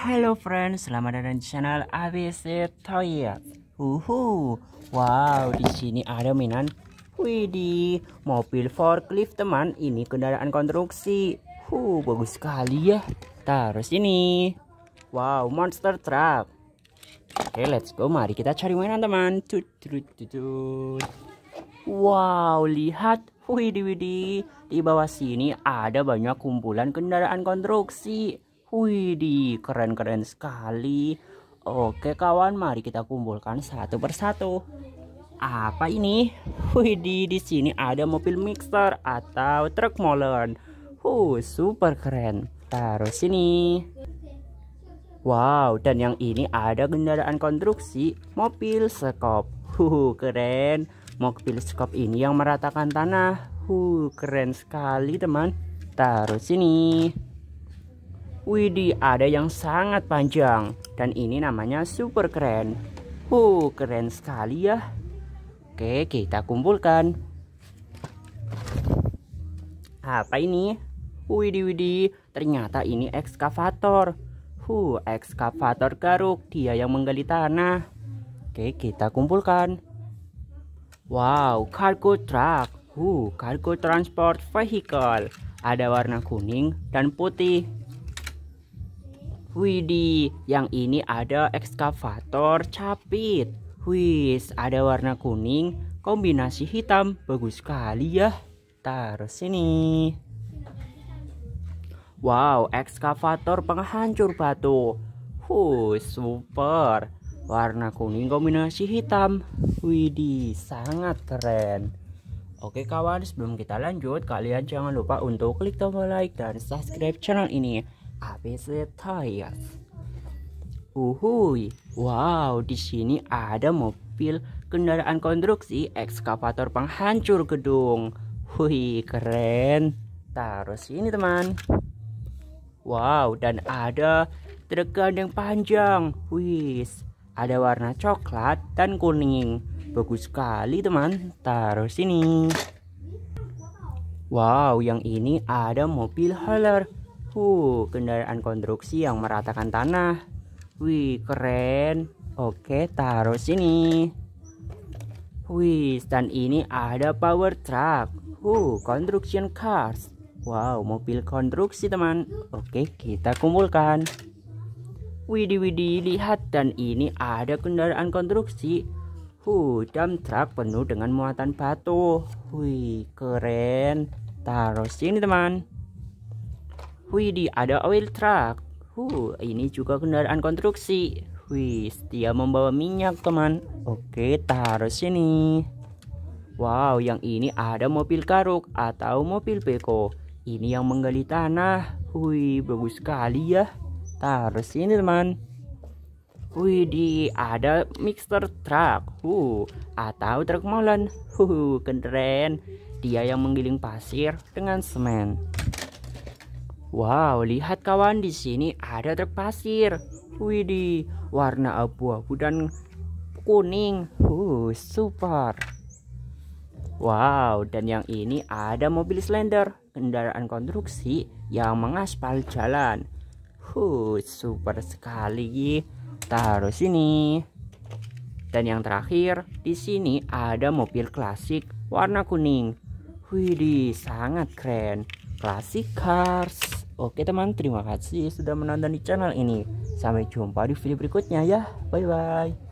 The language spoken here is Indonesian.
Halo friends, selamat datang di channel ABC Toyot. Uhu, wow, di sini ada mainan. Widih, mobil forklift teman. Ini kendaraan konstruksi. Hu, bagus sekali ya. Terus ini, wow, monster truck. Oke, let's go. Mari kita cari mainan teman. Wow, lihat. Widih, widih. Di bawah sini ada banyak kumpulan kendaraan konstruksi. Wih, keren-keren sekali. Oke kawan, mari kita kumpulkan satu persatu. Apa ini? Widih, di sini ada mobil mixer atau truk molen. Hu super keren. Taruh sini. Wow, dan yang ini ada kendaraan konstruksi, mobil sekop. Hu keren. Mobil sekop ini yang meratakan tanah. Hu keren sekali, teman. Taruh sini. Widih, ada yang sangat panjang dan ini namanya super keren. Huh, keren sekali ya. Oke, kita kumpulkan. Apa ini? Widih, Widi, ternyata ini ekskavator. Huh, ekskavator garuk, dia yang menggali tanah. Oke, kita kumpulkan. Wow, cargo truck. Huh, cargo transport vehicle. Ada warna kuning dan putih. Widi, yang ini ada ekskavator capit. Wis, ada warna kuning, kombinasi hitam. Bagus sekali ya. Taruh sini. Wow, ekskavator penghancur batu. Huh, super. Warna kuning kombinasi hitam. Widih, sangat keren. Oke kawan, sebelum kita lanjut, kalian jangan lupa untuk klik tombol like dan subscribe channel ini. ABC Tires. Uhuy, wow, di sini ada mobil kendaraan konstruksi ekskavator penghancur gedung. Hui, keren. Taruh sini, teman. Wow, dan ada truk gandeng panjang. Hui, ada warna coklat dan kuning. Bagus sekali, teman. Taruh sini. Wow, yang ini ada mobil hauler Huh, kendaraan konstruksi yang meratakan tanah. Wih, keren. Oke, taruh sini. Wih, stand ini ada power truck. Huh, construction cars. Wow, mobil konstruksi teman. Oke, kita kumpulkan. Widi Widi lihat dan ini ada kendaraan konstruksi. Huh, dump truck penuh dengan muatan batu. Wih, keren. Taruh sini teman. Widi, ada oil truck. Huh, ini juga kendaraan konstruksi. Wih, dia membawa minyak, teman. Oke, taruh sini. Wow, yang ini ada mobil karuk atau mobil beko. Ini yang menggali tanah. Wih, bagus sekali ya. Taruh sini, teman. Wih, di ada mixer truck. Huh, atau truk molen. Huh, keren. Dia yang menggiling pasir dengan semen. Wow, lihat kawan di sini ada truk pasir. Widih, warna abu-abu dan kuning. Uh, super. Wow, dan yang ini ada mobil slender, kendaraan konstruksi yang mengaspal jalan. Uh, super sekali. Taruh sini. Dan yang terakhir, di sini ada mobil klasik warna kuning. Widih, sangat keren. Classic Cars. Oke teman, terima kasih sudah menonton di channel ini. Sampai jumpa di video berikutnya ya. Bye bye.